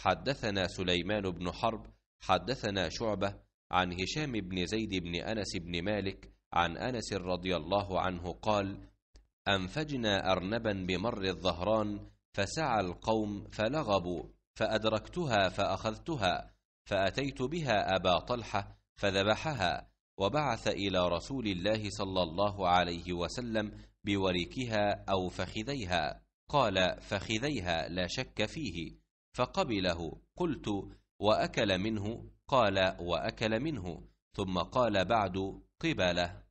حدثنا سليمان بن حرب حدثنا شعبة عن هشام بن زيد بن أنس بن مالك عن أنس رضي الله عنه قال أنفجنا أرنبا بمر الظهران فسعى القوم فلغبوا فأدركتها فأخذتها فأتيت بها أبا طلحة فذبحها وبعث إلى رسول الله صلى الله عليه وسلم بوريكها أو فخذيها قال فخذيها لا شك فيه فقبله قلت واكل منه قال واكل منه ثم قال بعد قباله